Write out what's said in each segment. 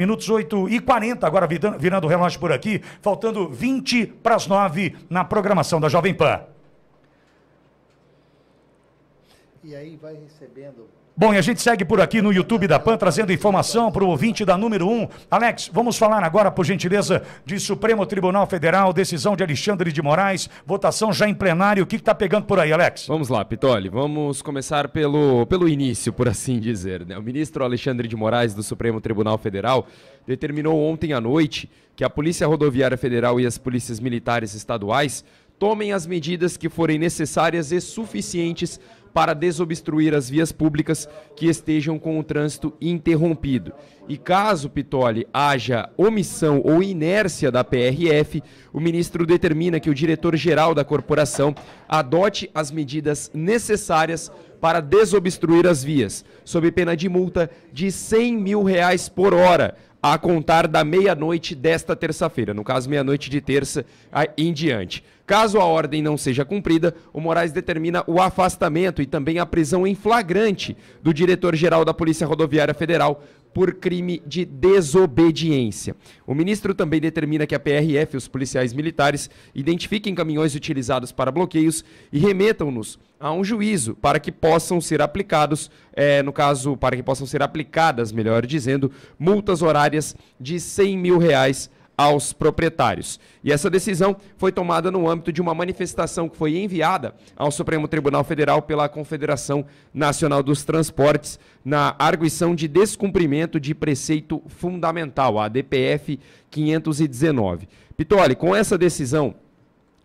Minutos 8 e 40, agora virando o relógio por aqui, faltando 20 para as 9 na programação da Jovem Pan. E aí vai recebendo Bom, e a gente segue por aqui no YouTube da PAN, trazendo informação para o ouvinte da número 1. Um. Alex, vamos falar agora, por gentileza, de Supremo Tribunal Federal, decisão de Alexandre de Moraes, votação já em plenário. O que está pegando por aí, Alex? Vamos lá, Pitoli. Vamos começar pelo, pelo início, por assim dizer. Né? O ministro Alexandre de Moraes, do Supremo Tribunal Federal, determinou ontem à noite que a Polícia Rodoviária Federal e as polícias militares estaduais tomem as medidas que forem necessárias e suficientes para desobstruir as vias públicas que estejam com o trânsito interrompido. E caso, Pitoli, haja omissão ou inércia da PRF, o ministro determina que o diretor-geral da corporação adote as medidas necessárias para desobstruir as vias, sob pena de multa de R$ 100 mil reais por hora, a contar da meia-noite desta terça-feira, no caso, meia-noite de terça em diante. Caso a ordem não seja cumprida, o Moraes determina o afastamento e também a prisão em flagrante do diretor-geral da Polícia Rodoviária Federal por crime de desobediência. O ministro também determina que a PRF, e os policiais militares, identifiquem caminhões utilizados para bloqueios e remetam-nos a um juízo para que possam ser aplicados, é, no caso, para que possam ser aplicadas, melhor dizendo, multas horárias de 100 mil reais aos proprietários. E essa decisão foi tomada no âmbito de uma manifestação que foi enviada ao Supremo Tribunal Federal pela Confederação Nacional dos Transportes na arguição de descumprimento de preceito fundamental, a DPF 519. Pitoli, com essa decisão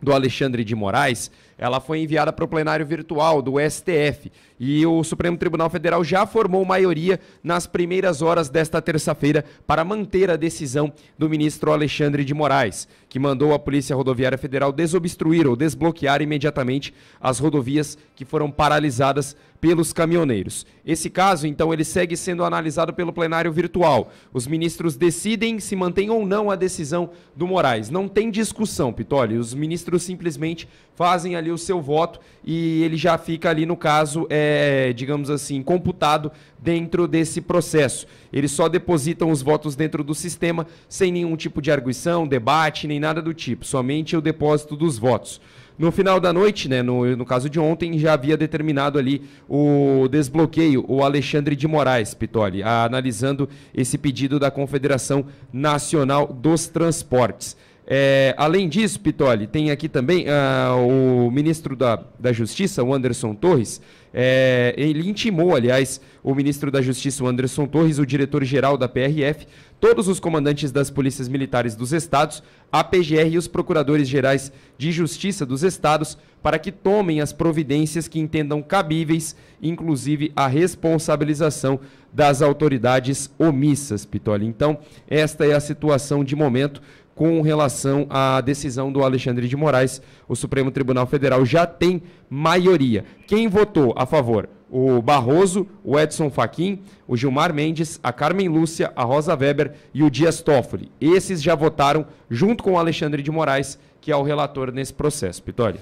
do Alexandre de Moraes, ela foi enviada para o plenário virtual do STF e o Supremo Tribunal Federal já formou maioria nas primeiras horas desta terça-feira para manter a decisão do ministro Alexandre de Moraes, que mandou a Polícia Rodoviária Federal desobstruir ou desbloquear imediatamente as rodovias que foram paralisadas pelos caminhoneiros. Esse caso, então, ele segue sendo analisado pelo plenário virtual. Os ministros decidem se mantém ou não a decisão do Moraes. Não tem discussão, Pitoli. Os ministros simplesmente fazem a ali o seu voto e ele já fica ali, no caso, é, digamos assim, computado dentro desse processo. Eles só depositam os votos dentro do sistema sem nenhum tipo de arguição, debate, nem nada do tipo, somente o depósito dos votos. No final da noite, né, no, no caso de ontem, já havia determinado ali o desbloqueio, o Alexandre de Moraes, Pitoli, analisando esse pedido da Confederação Nacional dos Transportes. É, além disso, Pitoli, tem aqui também ah, o ministro da, da Justiça, o Anderson Torres. É, ele intimou, aliás, o ministro da Justiça, o Anderson Torres, o diretor-geral da PRF, todos os comandantes das polícias militares dos estados, a PGR e os procuradores gerais de justiça dos estados para que tomem as providências que entendam cabíveis, inclusive a responsabilização das autoridades omissas, Pitoli. Então, esta é a situação de momento com relação à decisão do Alexandre de Moraes. O Supremo Tribunal Federal já tem maioria. Quem votou a favor? O Barroso, o Edson Fachin, o Gilmar Mendes, a Carmen Lúcia, a Rosa Weber e o Dias Toffoli. Esses já votaram junto com o Alexandre de Moraes, que é o relator nesse processo. Pitório.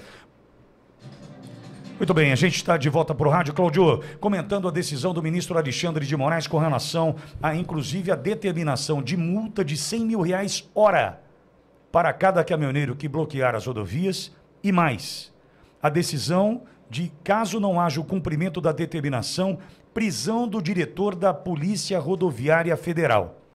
Muito bem, a gente está de volta para o rádio. Claudio, comentando a decisão do ministro Alexandre de Moraes com relação a, inclusive, a determinação de multa de 100 mil reais hora para cada caminhoneiro que bloquear as rodovias e mais. A decisão de, caso não haja o cumprimento da determinação, prisão do diretor da Polícia Rodoviária Federal.